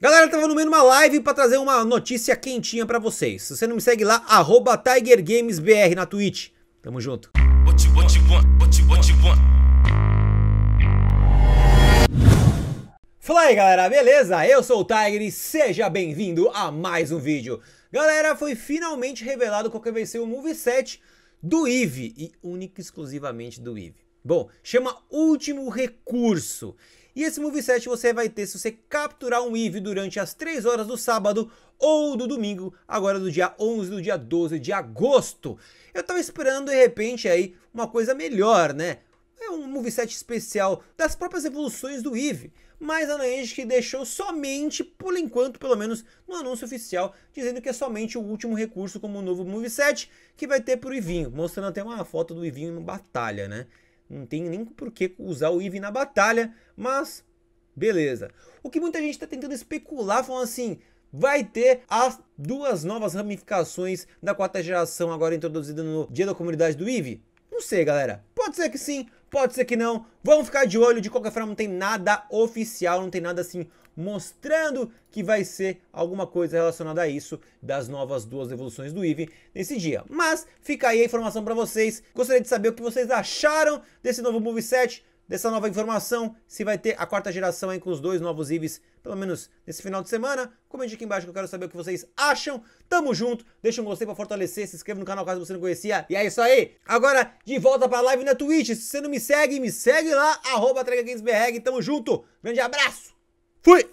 Galera, tava no meio de uma live para trazer uma notícia quentinha para vocês. Se você não me segue lá, arroba TigerGamesBR na Twitch. Tamo junto. Fala aí galera, beleza? Eu sou o Tiger e seja bem-vindo a mais um vídeo. Galera, foi finalmente revelado qual que vai ser o moveset do Eve e único exclusivamente do Eve. Bom, chama Último Recurso. E esse moveset você vai ter se você capturar um Eve durante as 3 horas do sábado ou do domingo, agora do dia 11 do dia 12 de agosto. Eu tava esperando de repente aí uma coisa melhor, né? É um moveset especial das próprias evoluções do Eve, mas a Niantic deixou somente, por enquanto, pelo menos no anúncio oficial, dizendo que é somente o último recurso como novo moveset que vai ter pro Ivinho, mostrando até uma foto do Ivinho em batalha, né? Não tem nem por que usar o Eve na batalha, mas beleza. O que muita gente está tentando especular, falando assim, vai ter as duas novas ramificações da quarta geração agora introduzida no Dia da Comunidade do Eve? Não sei, galera. Pode ser que sim, pode ser que não. Vamos ficar de olho, de qualquer forma não tem nada oficial, não tem nada assim mostrando que vai ser alguma coisa relacionada a isso das novas duas evoluções do Eevee nesse dia. Mas fica aí a informação para vocês. Gostaria de saber o que vocês acharam desse novo moveset dessa nova informação, se vai ter a quarta geração aí com os dois novos IVs, pelo menos nesse final de semana. Comente aqui embaixo que eu quero saber o que vocês acham. Tamo junto, deixa um gostei pra fortalecer, se inscreva no canal caso você não conhecia. E é isso aí! Agora, de volta pra live na Twitch. Se você não me segue, me segue lá, arroba tamo junto. Grande abraço, fui!